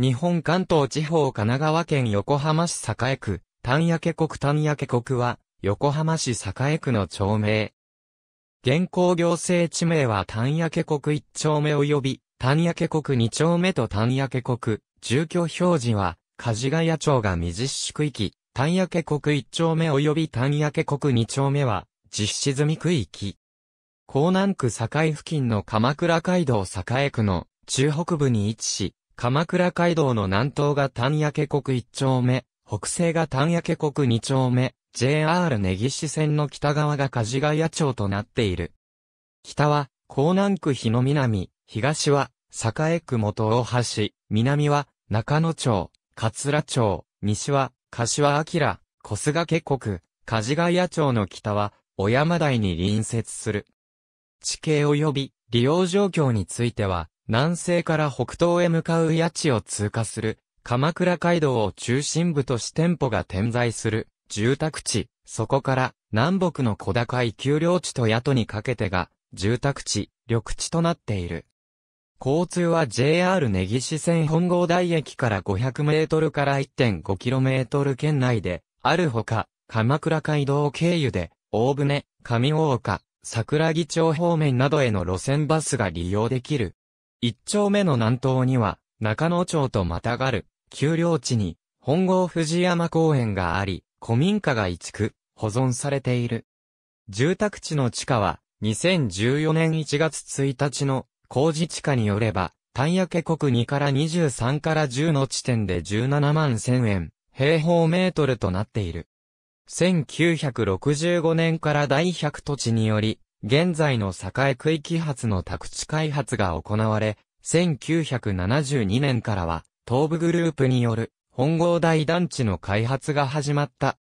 日本関東地方神奈川県横浜市栄区、丹焼国丹焼国は、横浜市栄区の町名。現行行政地名は丹焼国1丁目及び、丹焼国2丁目と丹焼国、住居表示は、梶ヶ谷町が未実施区域、丹焼国1丁目及び丹焼国2丁目は、実施済み区域。江南区栄付近の鎌倉街道栄区の中北部に位置し、鎌倉街道の南東が丹焼国1丁目、北西が丹焼国2丁目、JR 根岸線の北側が梶ヶ谷町となっている。北は、江南区日の南、東は、栄区元大橋、南は、中野町、桂町、西は、柏明、小菅家国、梶ヶ谷町の北は、小山台に隣接する。地形及び利用状況については、南西から北東へ向かう谷地を通過する、鎌倉街道を中心部とし店舗が点在する、住宅地、そこから南北の小高い丘陵地と谷戸にかけてが、住宅地、緑地となっている。交通は JR 根岸線本郷台駅から500メートルから 1.5km 圏内で、あるほか、鎌倉街道経由で、大船、上大岡、桜木町方面などへの路線バスが利用できる。一丁目の南東には、中野町とまたがる、丘陵地に、本郷藤山公園があり、古民家が移築、保存されている。住宅地の地下は、2014年1月1日の工事地下によれば、丹焼国2から23から10の地点で17万1000円、平方メートルとなっている。1965年から第100土地により、現在の栄区域発の宅地開発が行われ、1972年からは、東部グループによる、本郷大団地の開発が始まった。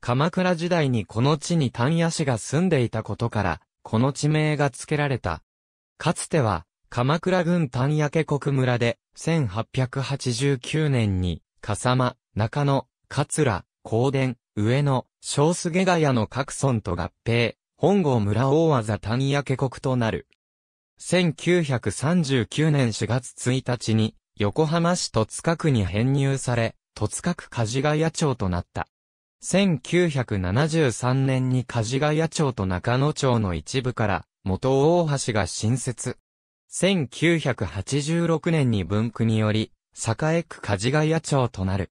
鎌倉時代にこの地に丹野氏が住んでいたことから、この地名が付けられた。かつては、鎌倉郡丹野家国村で、1889年に、笠間、中野、桂、高田、上野、小菅ヶ谷の各村と合併、本郷村大技谷家国となる。1939年4月1日に、横浜市戸塚区に編入され、戸塚区梶ヶ谷町となった。1973年に梶ヶ谷町と中野町の一部から、元大橋が新設。1986年に分区により、栄区梶ヶ谷町となる。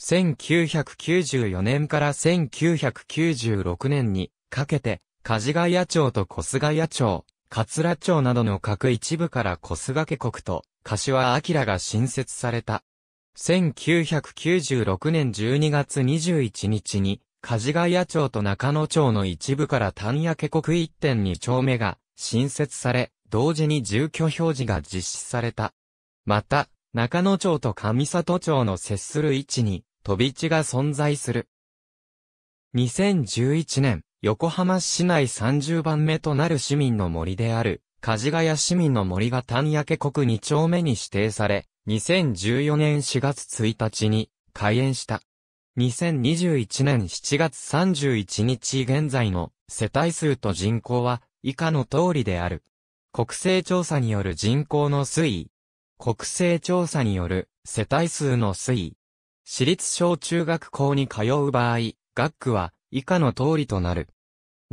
1994年から1996年にかけて、梶ヶ谷町と小菅谷町、桂町などの各一部から小菅家国と、柏明が新設された。1996年12月21日に、梶ヶ谷町と中野町の一部から丹谷家国1.2丁目が新設され、同時に住居表示が実施された。また、中野町と上里町の接する位置に、飛び地が存在する。2011年、横浜市内30番目となる市民の森である、梶が谷市民の森が丹焼国2丁目に指定され、2014年4月1日に開園した。2021年7月31日現在の世帯数と人口は以下の通りである。国勢調査による人口の推移。国勢調査による世帯数の推移。私立小中学校に通う場合、学区は以下の通りとなる。